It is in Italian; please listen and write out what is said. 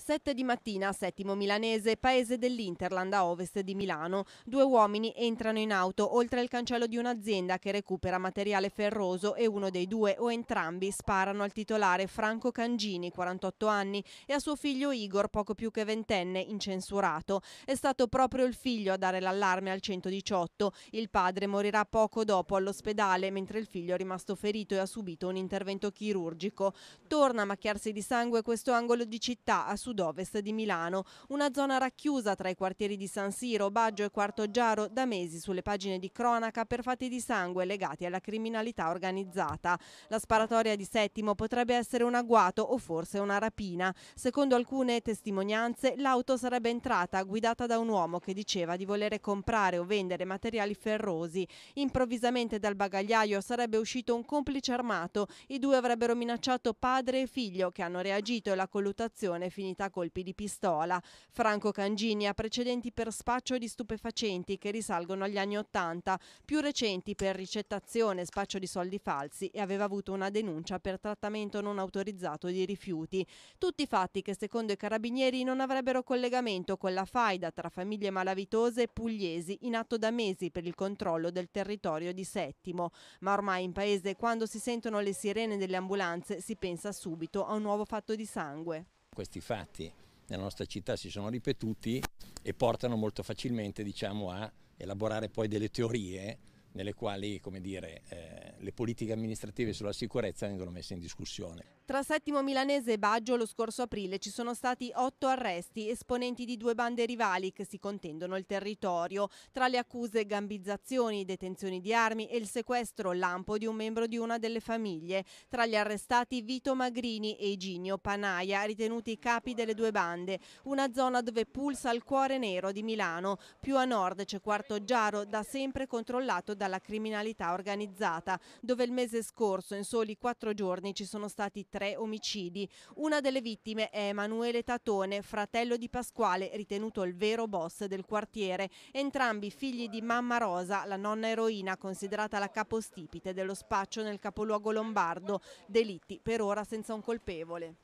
7 di mattina, settimo milanese, paese dell'Interland a ovest di Milano. Due uomini entrano in auto oltre il cancello di un'azienda che recupera materiale ferroso e uno dei due o entrambi sparano al titolare Franco Cangini, 48 anni, e a suo figlio Igor, poco più che ventenne, incensurato. È stato proprio il figlio a dare l'allarme al 118. Il padre morirà poco dopo all'ospedale, mentre il figlio è rimasto ferito e ha subito un intervento chirurgico. Torna a macchiarsi di sangue questo angolo di città, a sud-ovest di Milano, una zona racchiusa tra i quartieri di San Siro, Baggio e Quarto Giaro, da mesi sulle pagine di cronaca per fatti di sangue legati alla criminalità organizzata. La sparatoria di Settimo potrebbe essere un agguato o forse una rapina. Secondo alcune testimonianze, l'auto sarebbe entrata guidata da un uomo che diceva di volere comprare o vendere materiali ferrosi. Improvvisamente dal bagagliaio sarebbe uscito un complice armato. I due avrebbero minacciato padre e figlio che hanno reagito e la colluttazione è finita ferita colpi di pistola. Franco Cangini ha precedenti per spaccio di stupefacenti che risalgono agli anni Ottanta, più recenti per ricettazione, spaccio di soldi falsi e aveva avuto una denuncia per trattamento non autorizzato di rifiuti. Tutti fatti che secondo i carabinieri non avrebbero collegamento con la faida tra famiglie malavitose pugliesi in atto da mesi per il controllo del territorio di Settimo. Ma ormai in paese quando si sentono le sirene delle ambulanze si pensa subito a un nuovo fatto di sangue. Questi fatti nella nostra città si sono ripetuti e portano molto facilmente diciamo, a elaborare poi delle teorie nelle quali come dire, eh, le politiche amministrative sulla sicurezza vengono messe in discussione. Tra Settimo Milanese e Baggio lo scorso aprile ci sono stati otto arresti, esponenti di due bande rivali che si contendono il territorio. Tra le accuse gambizzazioni, detenzioni di armi e il sequestro lampo di un membro di una delle famiglie. Tra gli arrestati Vito Magrini e Iginio Panaia, ritenuti capi delle due bande. Una zona dove pulsa il cuore nero di Milano. Più a nord c'è Quarto Giaro, da sempre controllato dalla criminalità organizzata, dove il mese scorso in soli quattro giorni ci sono stati tre omicidi. Una delle vittime è Emanuele Tatone, fratello di Pasquale, ritenuto il vero boss del quartiere, entrambi figli di mamma Rosa, la nonna eroina considerata la capostipite dello spaccio nel capoluogo lombardo, delitti per ora senza un colpevole.